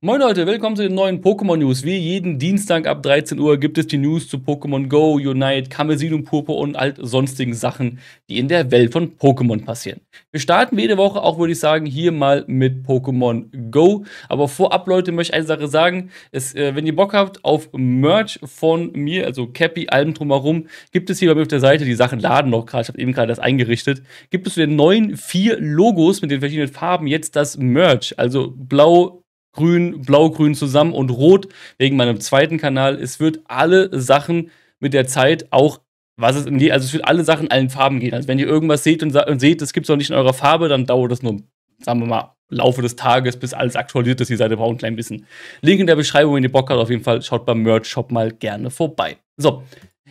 Moin Leute, willkommen zu den neuen Pokémon News. Wie jeden Dienstag ab 13 Uhr gibt es die News zu Pokémon Go, Unite, Kamesinum Purpur und all sonstigen Sachen, die in der Welt von Pokémon passieren. Wir starten jede Woche auch, würde ich sagen, hier mal mit Pokémon Go. Aber vorab, Leute, möchte ich eine Sache sagen. Es, äh, wenn ihr Bock habt auf Merch von mir, also Cappy, allem drumherum, gibt es hier bei mir auf der Seite, die Sachen laden noch gerade, ich habe eben gerade das eingerichtet, gibt es zu den neuen vier Logos mit den verschiedenen Farben jetzt das Merch. Also blau, grün, blau-grün zusammen und rot wegen meinem zweiten Kanal. Es wird alle Sachen mit der Zeit auch was es in die, also es wird alle Sachen allen Farben gehen. Also wenn ihr irgendwas seht und, und seht, das gibt es noch nicht in eurer Farbe, dann dauert das nur, sagen wir mal, Laufe des Tages, bis alles aktualisiert ist. Ihr seid braucht ein klein bisschen. Link in der Beschreibung, wenn ihr Bock habt, auf jeden Fall schaut beim Merch Shop mal gerne vorbei. So,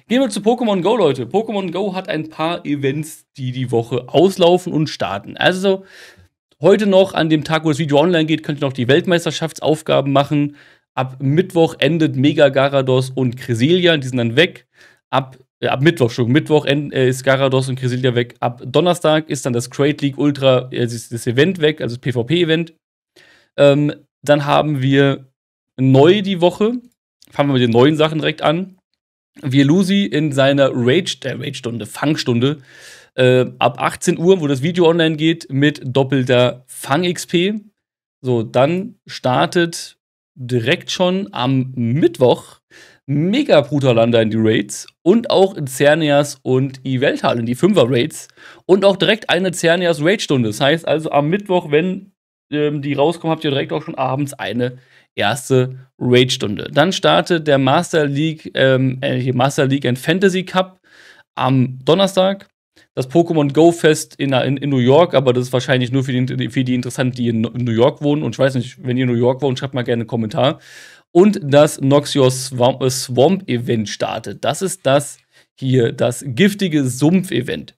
gehen wir zu Pokémon Go, Leute. Pokémon Go hat ein paar Events, die die Woche auslaufen und starten. Also Heute noch, an dem Tag, wo das Video online geht, könnt ihr noch die Weltmeisterschaftsaufgaben machen. Ab Mittwoch endet Mega Garados und Cresselia, die sind dann weg. Ab, äh, ab Mittwoch, Entschuldigung, Mittwoch end, äh, ist Garados und Cresselia weg. Ab Donnerstag ist dann das Great League Ultra, äh, das, das Event weg, also das PvP-Event. Ähm, dann haben wir neu die Woche, fangen wir mit den neuen Sachen direkt an wir Lucy in seiner Rage, der äh, Rage-Stunde, Fangstunde, äh, ab 18 Uhr, wo das Video online geht, mit doppelter Fang-XP. So, dann startet direkt schon am Mittwoch mega Brutalanda in die Raids und auch in Cernias und Iveltal in die 5er Raids und auch direkt eine Cernias Raid-Stunde. Das heißt also am Mittwoch, wenn ähm, die rauskommen, habt ihr direkt auch schon abends eine erste Raid-Stunde. Dann startet der Master League, ähm, äh, Master League and Fantasy Cup am Donnerstag. Das Pokémon Go Fest in, in, in, New York, aber das ist wahrscheinlich nur für die, für die interessant, die in, in New York wohnen. Und ich weiß nicht, wenn ihr in New York wohnt, schreibt mal gerne einen Kommentar. Und das Noxios äh, Swamp, Swamp Event startet. Das ist das hier, das giftige Sumpf-Event.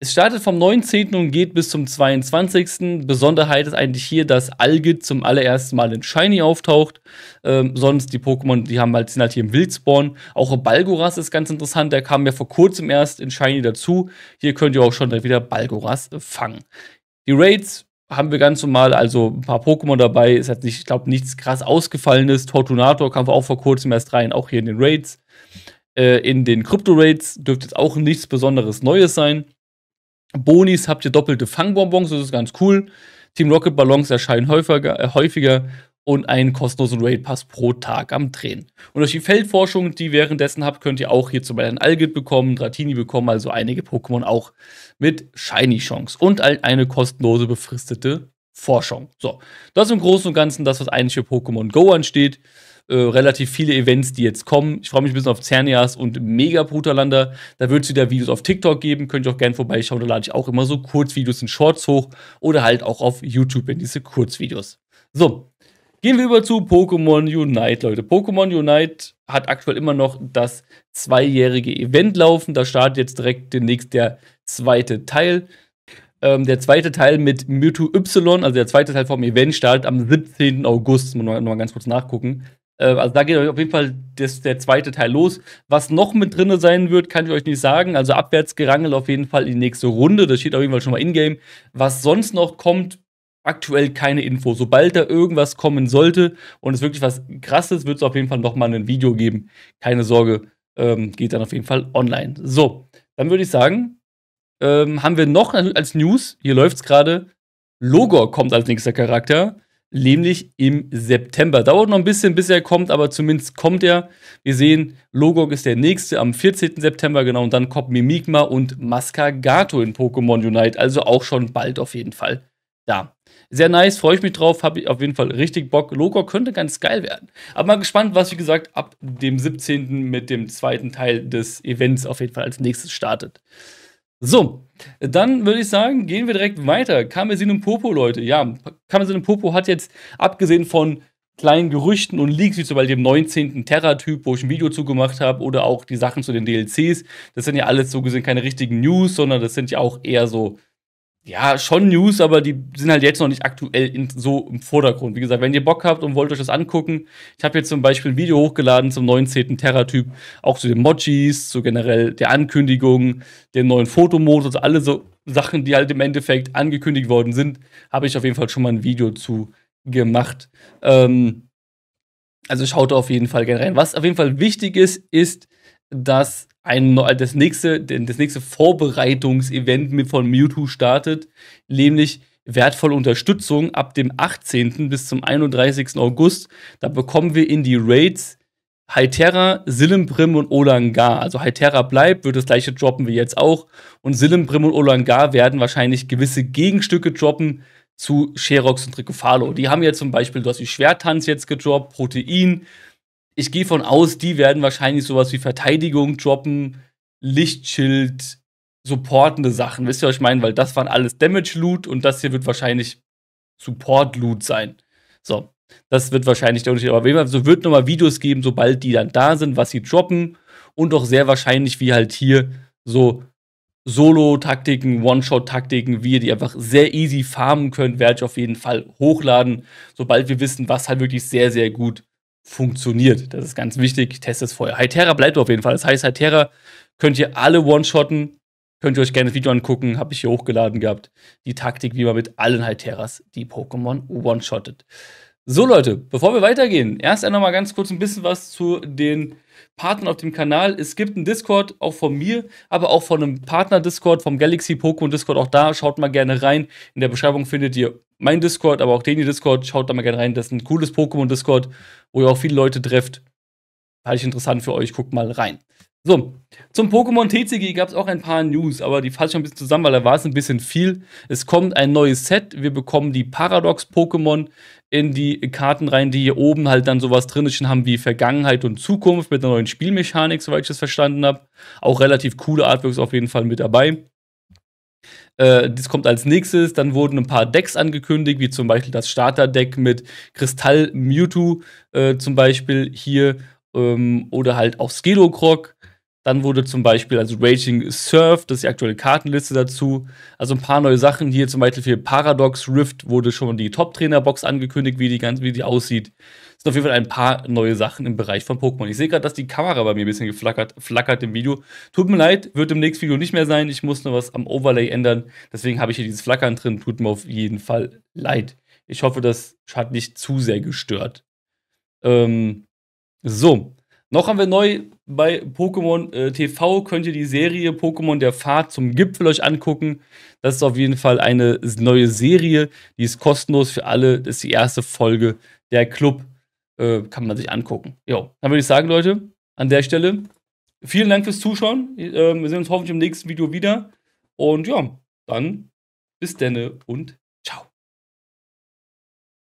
Es startet vom 19. und geht bis zum 22. Besonderheit ist eigentlich hier, dass Algit zum allerersten Mal in Shiny auftaucht. Ähm, sonst die Pokémon, die haben halt, sind halt hier im Wildspawn. Auch Balgoras ist ganz interessant, der kam ja vor kurzem erst in Shiny dazu. Hier könnt ihr auch schon wieder Balgoras fangen. Die Raids haben wir ganz normal, also ein paar Pokémon dabei. Ist halt nicht, ich glaube, nichts krass ausgefallenes. Tortunator kam auch vor kurzem erst rein, auch hier in den Raids. Äh, in den Crypto-Raids dürfte jetzt auch nichts Besonderes Neues sein. Bonis habt ihr doppelte Fangbonbons, das ist ganz cool. Team Rocket Ballons erscheinen häufiger, äh, häufiger und einen kostenlosen Raid Pass pro Tag am Drehen. Und durch die Feldforschung, die ihr währenddessen habt, könnt ihr auch hier zum Beispiel einen Algit bekommen, Dratini bekommen, also einige Pokémon auch mit Shiny Chance und eine kostenlose befristete Forschung. So, das im Großen und Ganzen das, was eigentlich für Pokémon Go ansteht. Äh, relativ viele Events, die jetzt kommen. Ich freue mich ein bisschen auf Zernias und Mega Brutalander. Da wird es wieder Videos auf TikTok geben. Könnt ihr auch gerne vorbeischauen. Da lade ich auch immer so Kurzvideos in Shorts hoch oder halt auch auf YouTube in diese Kurzvideos. So, Gehen wir über zu Pokémon Unite, Leute. Pokémon Unite hat aktuell immer noch das zweijährige Event laufen. Da startet jetzt direkt demnächst der zweite Teil. Ähm, der zweite Teil mit Mewtwo Y, also der zweite Teil vom Event, startet am 17. August. Muss man mal ganz kurz nachgucken. Äh, also da geht auf jeden Fall das, der zweite Teil los. Was noch mit drin sein wird, kann ich euch nicht sagen. Also Abwärtsgerangel auf jeden Fall in die nächste Runde. Das steht auf jeden Fall schon mal in-game. Was sonst noch kommt, aktuell keine Info. Sobald da irgendwas kommen sollte und es wirklich was Krasses, wird es auf jeden Fall nochmal ein Video geben. Keine Sorge, ähm, geht dann auf jeden Fall online. So, dann würde ich sagen, ähm, haben wir noch als News, hier läuft es gerade, Logor kommt als nächster Charakter nämlich im September. Dauert noch ein bisschen, bis er kommt, aber zumindest kommt er. Wir sehen, Logok ist der nächste am 14. September, genau, und dann kommt Mimigma und Mascagato in Pokémon Unite, also auch schon bald auf jeden Fall da. Sehr nice, freue ich mich drauf, habe ich auf jeden Fall richtig Bock. Logok könnte ganz geil werden. Aber mal gespannt, was wie gesagt ab dem 17. mit dem zweiten Teil des Events auf jeden Fall als nächstes startet. So, dann würde ich sagen, gehen wir direkt weiter. Karmesin und Popo, Leute. Ja, Kamensinn Popo hat jetzt, abgesehen von kleinen Gerüchten und Leaks, wie zum Beispiel dem 19. Terra-Typ, wo ich ein Video zugemacht habe, oder auch die Sachen zu den DLCs, das sind ja alles so gesehen keine richtigen News, sondern das sind ja auch eher so ja, schon News, aber die sind halt jetzt noch nicht aktuell in, so im Vordergrund. Wie gesagt, wenn ihr Bock habt und wollt euch das angucken, ich habe jetzt zum Beispiel ein Video hochgeladen zum 19. Terra-Typ, auch zu den Mochis, zu generell der Ankündigung, dem neuen Fotomodus, alle so Sachen, die halt im Endeffekt angekündigt worden sind, habe ich auf jeden Fall schon mal ein Video zu gemacht. Ähm, also schaut auf jeden Fall gerne rein. Was auf jeden Fall wichtig ist, ist, dass ein, das, nächste, das nächste Vorbereitungsevent von Mewtwo startet, nämlich wertvolle Unterstützung ab dem 18. bis zum 31. August. Da bekommen wir in die Raids Hyterra, Silimbrim und Olangar. Also Hyterra bleibt, wird das gleiche droppen wie jetzt auch. Und Silimbrim und Olangar werden wahrscheinlich gewisse Gegenstücke droppen zu Sherox und Tricophalo. Die haben ja zum Beispiel, du hast die Schwerttanz jetzt gedroppt, Protein, ich gehe von aus, die werden wahrscheinlich sowas wie Verteidigung droppen, Lichtschild, supportende Sachen. Wisst ihr, was ich meine? Weil das waren alles Damage-Loot und das hier wird wahrscheinlich Support-Loot sein. So, das wird wahrscheinlich der Unterschied. Aber es so wird nochmal Videos geben, sobald die dann da sind, was sie droppen. Und auch sehr wahrscheinlich, wie halt hier so Solo-Taktiken, One-Shot-Taktiken, wie ihr die einfach sehr easy farmen könnt, werde ich auf jeden Fall hochladen, sobald wir wissen, was halt wirklich sehr, sehr gut ist funktioniert. Das ist ganz wichtig. Testet es vorher. Hyterra bleibt auf jeden Fall. Das heißt, Hyterra könnt ihr alle One-Shotten. Könnt ihr euch gerne das Video angucken. Habe ich hier hochgeladen gehabt. Die Taktik, wie man mit allen Hyterras die Pokémon One-Shottet. So Leute, bevor wir weitergehen, erst einmal ganz kurz ein bisschen was zu den Partnern auf dem Kanal. Es gibt einen Discord, auch von mir, aber auch von einem Partner-Discord, vom Galaxy Pokémon Discord. Auch da schaut mal gerne rein. In der Beschreibung findet ihr meinen Discord, aber auch den hier Discord. Schaut da mal gerne rein. Das ist ein cooles Pokémon Discord, wo ihr auch viele Leute trefft. Halte ich interessant für euch. Guckt mal rein. So, zum Pokémon TCG gab es auch ein paar News, aber die fasse ich ein bisschen zusammen, weil da war es ein bisschen viel. Es kommt ein neues Set. Wir bekommen die Paradox-Pokémon in die Karten rein, die hier oben halt dann sowas drinschen haben wie Vergangenheit und Zukunft mit einer neuen Spielmechanik, soweit ich das verstanden habe. Auch relativ coole Artworks auf jeden Fall mit dabei. Äh, das kommt als nächstes. Dann wurden ein paar Decks angekündigt, wie zum Beispiel das Starter-Deck mit Kristall Mewtwo, äh, zum Beispiel hier, ähm, oder halt auch Skedokrog. Dann wurde zum Beispiel, also Raging Surf, das ist die aktuelle Kartenliste dazu. Also ein paar neue Sachen. Hier zum Beispiel für Paradox Rift wurde schon die Top-Trainer-Box angekündigt, wie die, ganz, wie die aussieht. Es sind auf jeden Fall ein paar neue Sachen im Bereich von Pokémon. Ich sehe gerade, dass die Kamera bei mir ein bisschen geflackert flackert im Video. Tut mir leid, wird im nächsten Video nicht mehr sein. Ich muss nur was am Overlay ändern. Deswegen habe ich hier dieses Flackern drin. Tut mir auf jeden Fall leid. Ich hoffe, das hat nicht zu sehr gestört. Ähm, so, noch haben wir neu bei Pokémon äh, TV, könnt ihr die Serie Pokémon der Fahrt zum Gipfel euch angucken. Das ist auf jeden Fall eine neue Serie, die ist kostenlos für alle. Das ist die erste Folge der Club, äh, kann man sich angucken. Jo, dann würde ich sagen, Leute, an der Stelle, vielen Dank fürs Zuschauen. Äh, wir sehen uns hoffentlich im nächsten Video wieder. Und ja, dann bis denne und